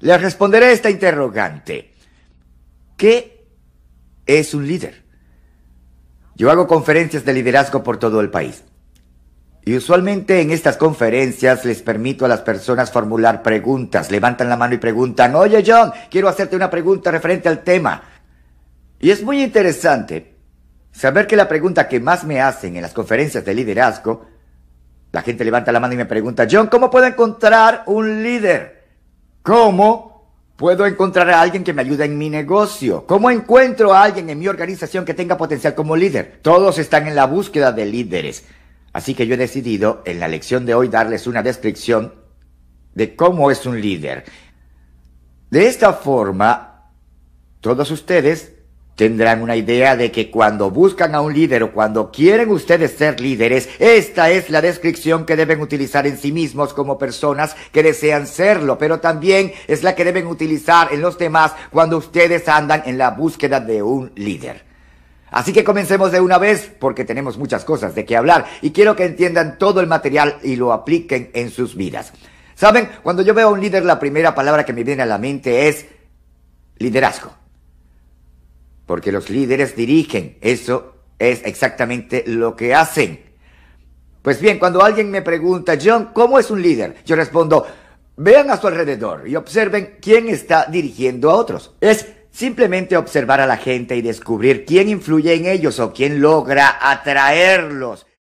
Le responderé esta interrogante. ¿Qué es un líder? Yo hago conferencias de liderazgo por todo el país. Y usualmente en estas conferencias les permito a las personas formular preguntas. Levantan la mano y preguntan, oye John, quiero hacerte una pregunta referente al tema. Y es muy interesante saber que la pregunta que más me hacen en las conferencias de liderazgo, la gente levanta la mano y me pregunta, John, ¿cómo puedo encontrar un líder? ¿Cómo puedo encontrar a alguien que me ayude en mi negocio? ¿Cómo encuentro a alguien en mi organización que tenga potencial como líder? Todos están en la búsqueda de líderes. Así que yo he decidido en la lección de hoy darles una descripción de cómo es un líder. De esta forma, todos ustedes tendrán una idea de que cuando buscan a un líder o cuando quieren ustedes ser líderes, esta es la descripción que deben utilizar en sí mismos como personas que desean serlo, pero también es la que deben utilizar en los demás cuando ustedes andan en la búsqueda de un líder. Así que comencemos de una vez porque tenemos muchas cosas de qué hablar y quiero que entiendan todo el material y lo apliquen en sus vidas. Saben, cuando yo veo a un líder la primera palabra que me viene a la mente es liderazgo porque los líderes dirigen, eso es exactamente lo que hacen. Pues bien, cuando alguien me pregunta, John, ¿cómo es un líder? Yo respondo, vean a su alrededor y observen quién está dirigiendo a otros. Es simplemente observar a la gente y descubrir quién influye en ellos o quién logra atraerlos.